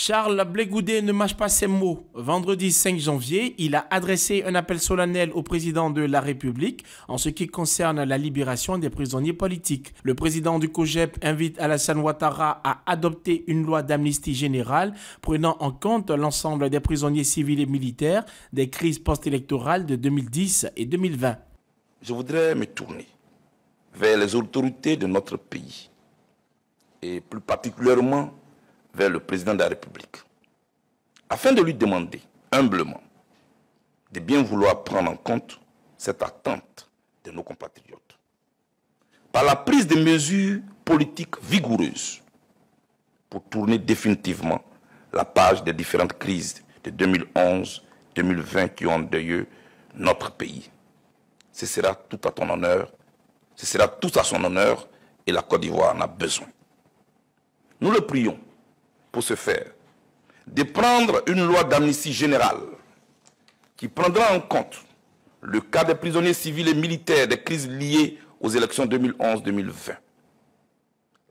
Charles Blégoudé ne mâche pas ses mots. Vendredi 5 janvier, il a adressé un appel solennel au président de la République en ce qui concerne la libération des prisonniers politiques. Le président du COGEP invite Alassane Ouattara à adopter une loi d'amnistie générale prenant en compte l'ensemble des prisonniers civils et militaires des crises post-électorales de 2010 et 2020. Je voudrais me tourner vers les autorités de notre pays et plus particulièrement vers le président de la République afin de lui demander humblement de bien vouloir prendre en compte cette attente de nos compatriotes. Par la prise de mesures politiques vigoureuses pour tourner définitivement la page des différentes crises de 2011-2020 qui ont endeuillé notre pays. Ce sera tout à ton honneur, ce sera tout à son honneur et la Côte d'Ivoire en a besoin. Nous le prions pour ce faire, de prendre une loi d'amnistie générale qui prendra en compte le cas des prisonniers civils et militaires des crises liées aux élections 2011-2020.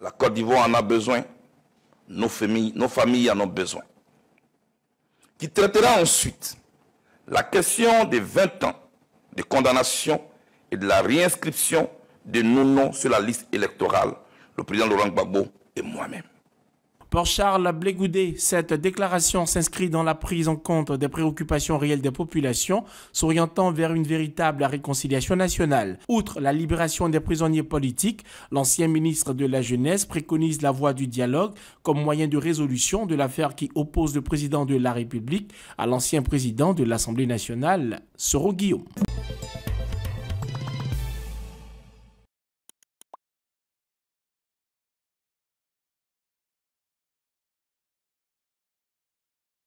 La Côte d'Ivoire en a besoin, nos familles, nos familles en ont besoin. Qui traitera ensuite la question des 20 ans de condamnation et de la réinscription de nos noms sur la liste électorale, le président Laurent Gbagbo et moi-même. Pour Charles Blégoudé, cette déclaration s'inscrit dans la prise en compte des préoccupations réelles des populations, s'orientant vers une véritable réconciliation nationale. Outre la libération des prisonniers politiques, l'ancien ministre de la Jeunesse préconise la voie du dialogue comme moyen de résolution de l'affaire qui oppose le président de la République à l'ancien président de l'Assemblée nationale, Soro Guillaume.